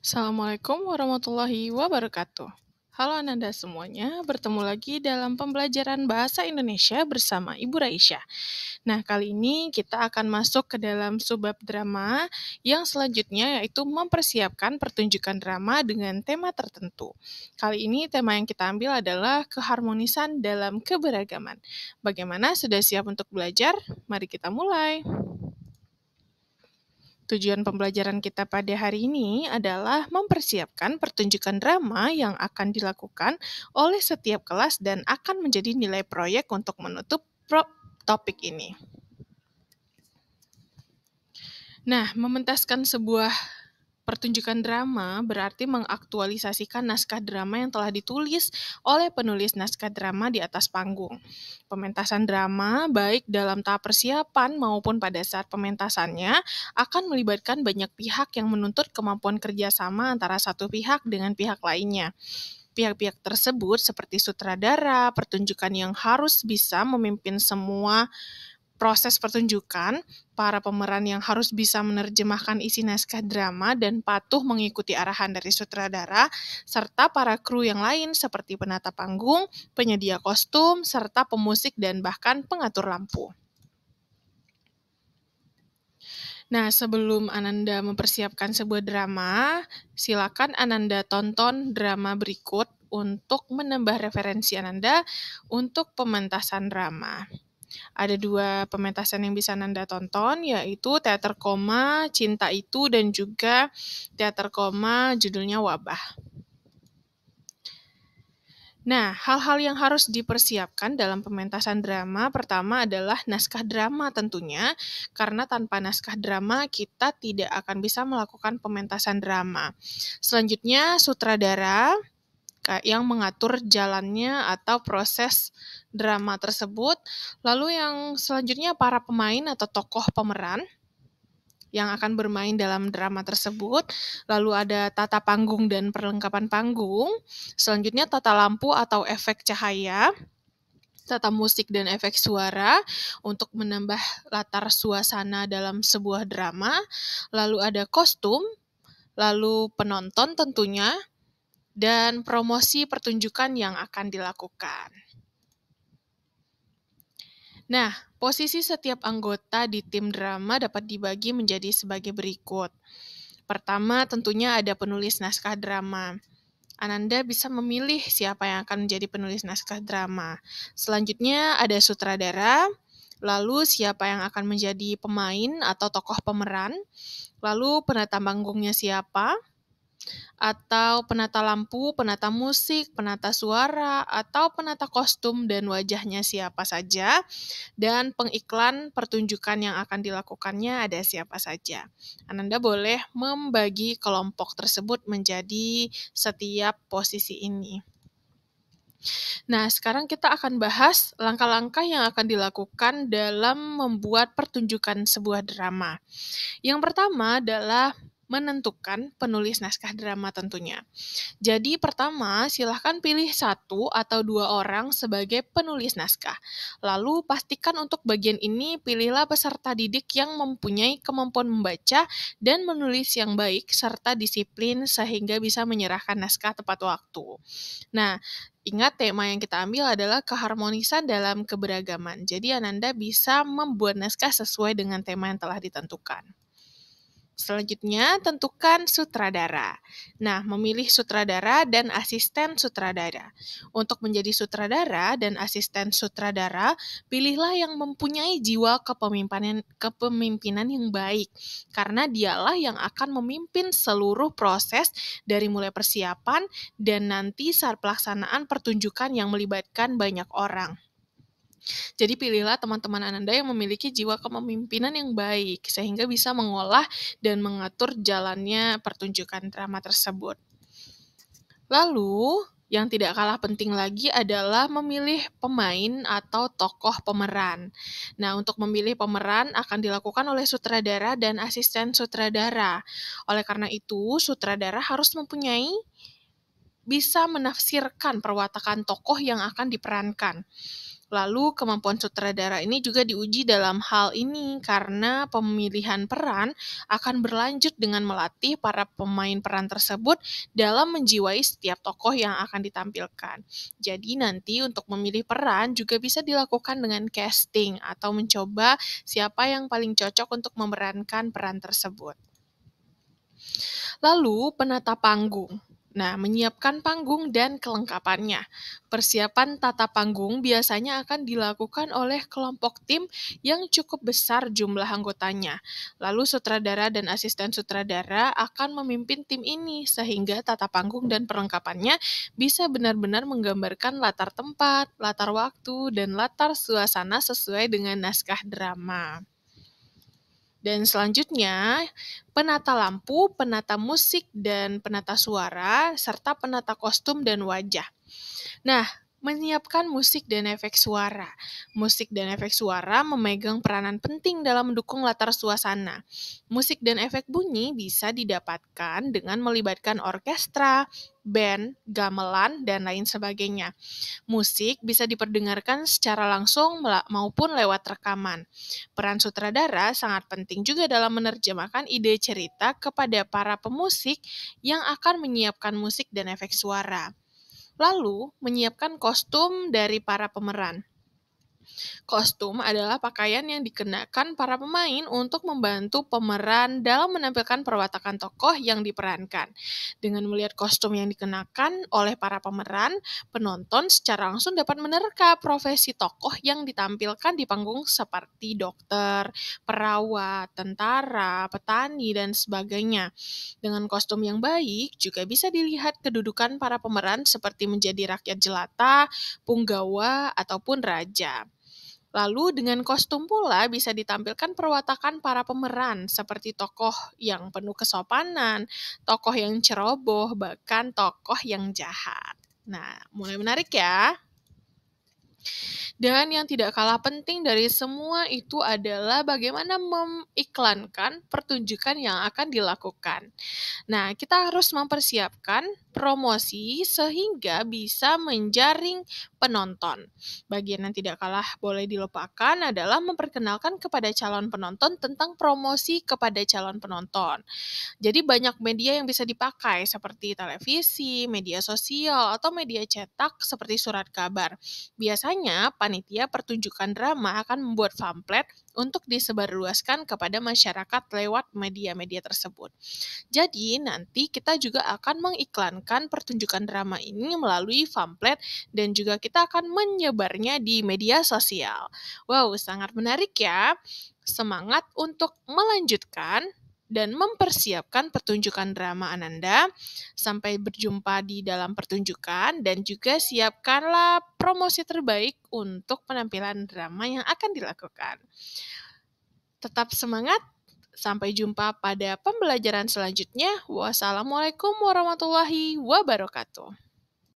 Assalamualaikum warahmatullahi wabarakatuh. Halo Ananda semuanya, bertemu lagi dalam pembelajaran Bahasa Indonesia bersama Ibu Raisya. Nah, kali ini kita akan masuk ke dalam subbab drama yang selanjutnya yaitu mempersiapkan pertunjukan drama dengan tema tertentu. Kali ini tema yang kita ambil adalah keharmonisan dalam keberagaman. Bagaimana sudah siap untuk belajar? Mari kita mulai. Tujuan pembelajaran kita pada hari ini adalah mempersiapkan pertunjukan drama yang akan dilakukan oleh setiap kelas dan akan menjadi nilai proyek untuk menutup topik ini. Nah, mementaskan sebuah Pertunjukan drama berarti mengaktualisasikan naskah drama yang telah ditulis oleh penulis naskah drama di atas panggung. Pementasan drama, baik dalam tahap persiapan maupun pada saat pementasannya, akan melibatkan banyak pihak yang menuntut kemampuan kerjasama antara satu pihak dengan pihak lainnya pihak-pihak tersebut seperti sutradara, pertunjukan yang harus bisa memimpin semua proses pertunjukan, para pemeran yang harus bisa menerjemahkan isi naskah drama dan patuh mengikuti arahan dari sutradara, serta para kru yang lain seperti penata panggung, penyedia kostum, serta pemusik dan bahkan pengatur lampu. Nah, sebelum Ananda mempersiapkan sebuah drama, silakan Ananda tonton drama berikut untuk menambah referensi Ananda untuk pementasan drama. Ada dua pementasan yang bisa Nanda tonton, yaitu Teater Koma, Cinta Itu, dan juga Teater Koma judulnya Wabah. Nah, hal-hal yang harus dipersiapkan dalam pementasan drama pertama adalah naskah drama tentunya, karena tanpa naskah drama kita tidak akan bisa melakukan pementasan drama. Selanjutnya, sutradara, yang mengatur jalannya atau proses drama tersebut. Lalu yang selanjutnya para pemain atau tokoh pemeran yang akan bermain dalam drama tersebut. Lalu ada tata panggung dan perlengkapan panggung. Selanjutnya tata lampu atau efek cahaya tata musik dan efek suara untuk menambah latar suasana dalam sebuah drama, lalu ada kostum, lalu penonton tentunya, dan promosi pertunjukan yang akan dilakukan. Nah, posisi setiap anggota di tim drama dapat dibagi menjadi sebagai berikut. Pertama, tentunya ada penulis naskah drama. Ananda bisa memilih siapa yang akan menjadi penulis naskah drama. Selanjutnya ada sutradara, lalu siapa yang akan menjadi pemain atau tokoh pemeran, lalu penata panggungnya siapa, atau penata lampu, penata musik, penata suara, atau penata kostum dan wajahnya siapa saja, dan pengiklan pertunjukan yang akan dilakukannya ada siapa saja. Anda boleh membagi kelompok tersebut menjadi setiap posisi ini. Nah, sekarang kita akan bahas langkah-langkah yang akan dilakukan dalam membuat pertunjukan sebuah drama. Yang pertama adalah menentukan penulis naskah drama tentunya. Jadi pertama, silahkan pilih satu atau dua orang sebagai penulis naskah. Lalu pastikan untuk bagian ini pilihlah peserta didik yang mempunyai kemampuan membaca dan menulis yang baik serta disiplin sehingga bisa menyerahkan naskah tepat waktu. Nah, Ingat tema yang kita ambil adalah keharmonisan dalam keberagaman. Jadi Ananda bisa membuat naskah sesuai dengan tema yang telah ditentukan. Selanjutnya, tentukan sutradara. Nah, memilih sutradara dan asisten sutradara. Untuk menjadi sutradara dan asisten sutradara, pilihlah yang mempunyai jiwa kepemimpinan kepemimpinan yang baik karena dialah yang akan memimpin seluruh proses dari mulai persiapan dan nanti saat pelaksanaan pertunjukan yang melibatkan banyak orang. Jadi pilihlah teman-teman Anda yang memiliki jiwa kepemimpinan yang baik sehingga bisa mengolah dan mengatur jalannya pertunjukan drama tersebut. Lalu, yang tidak kalah penting lagi adalah memilih pemain atau tokoh pemeran. Nah, untuk memilih pemeran akan dilakukan oleh sutradara dan asisten sutradara. Oleh karena itu, sutradara harus mempunyai bisa menafsirkan perwatakan tokoh yang akan diperankan. Lalu kemampuan sutradara ini juga diuji dalam hal ini karena pemilihan peran akan berlanjut dengan melatih para pemain peran tersebut dalam menjiwai setiap tokoh yang akan ditampilkan. Jadi nanti untuk memilih peran juga bisa dilakukan dengan casting atau mencoba siapa yang paling cocok untuk memerankan peran tersebut. Lalu penata panggung. Nah, menyiapkan panggung dan kelengkapannya. Persiapan tata panggung biasanya akan dilakukan oleh kelompok tim yang cukup besar jumlah anggotanya. Lalu sutradara dan asisten sutradara akan memimpin tim ini sehingga tata panggung dan perlengkapannya bisa benar-benar menggambarkan latar tempat, latar waktu, dan latar suasana sesuai dengan naskah drama. Dan selanjutnya, penata lampu, penata musik, dan penata suara, serta penata kostum dan wajah. Nah, menyiapkan musik dan efek suara. Musik dan efek suara memegang peranan penting dalam mendukung latar suasana. Musik dan efek bunyi bisa didapatkan dengan melibatkan orkestra, band, gamelan, dan lain sebagainya. Musik bisa diperdengarkan secara langsung maupun lewat rekaman. Peran sutradara sangat penting juga dalam menerjemahkan ide cerita kepada para pemusik yang akan menyiapkan musik dan efek suara. Lalu, menyiapkan kostum dari para pemeran. Kostum adalah pakaian yang dikenakan para pemain untuk membantu pemeran dalam menampilkan perwatakan tokoh yang diperankan. Dengan melihat kostum yang dikenakan oleh para pemeran, penonton secara langsung dapat menerka profesi tokoh yang ditampilkan di panggung seperti dokter, perawat, tentara, petani, dan sebagainya. Dengan kostum yang baik, juga bisa dilihat kedudukan para pemeran seperti menjadi rakyat jelata, punggawa, ataupun raja. Lalu dengan kostum pula bisa ditampilkan perwatakan para pemeran seperti tokoh yang penuh kesopanan, tokoh yang ceroboh, bahkan tokoh yang jahat. Nah, mulai menarik ya. Dan yang tidak kalah penting dari semua itu adalah bagaimana mengiklankan pertunjukan yang akan dilakukan. Nah, kita harus mempersiapkan promosi sehingga bisa menjaring penonton. Bagian yang tidak kalah boleh dilupakan adalah memperkenalkan kepada calon penonton tentang promosi kepada calon penonton. Jadi banyak media yang bisa dipakai seperti televisi, media sosial, atau media cetak seperti surat kabar. Biasa Biasanya, panitia pertunjukan drama akan membuat pamflet untuk disebarluaskan kepada masyarakat lewat media-media tersebut. Jadi, nanti kita juga akan mengiklankan pertunjukan drama ini melalui pamflet dan juga kita akan menyebarnya di media sosial. Wow, sangat menarik ya. Semangat untuk melanjutkan dan mempersiapkan pertunjukan drama Ananda. Sampai berjumpa di dalam pertunjukan dan juga siapkanlah promosi terbaik untuk penampilan drama yang akan dilakukan. Tetap semangat, sampai jumpa pada pembelajaran selanjutnya. Wassalamualaikum warahmatullahi wabarakatuh.